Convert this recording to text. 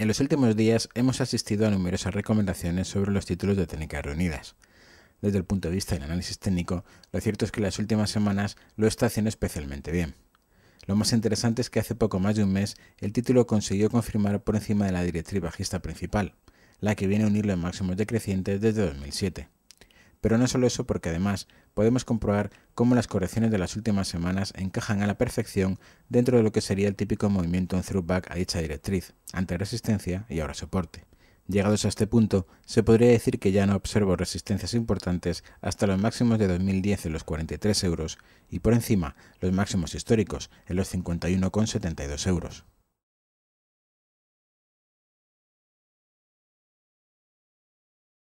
En los últimos días hemos asistido a numerosas recomendaciones sobre los títulos de técnicas reunidas. Desde el punto de vista del análisis técnico, lo cierto es que las últimas semanas lo está haciendo especialmente bien. Lo más interesante es que hace poco más de un mes el título consiguió confirmar por encima de la directriz bajista principal, la que viene a unirlo en máximos decrecientes desde 2007. Pero no solo eso, porque además podemos comprobar cómo las correcciones de las últimas semanas encajan a la perfección dentro de lo que sería el típico movimiento en throwback a dicha directriz, ante resistencia y ahora soporte. Llegados a este punto, se podría decir que ya no observo resistencias importantes hasta los máximos de 2010 en los 43 euros y por encima los máximos históricos en los 51,72 euros.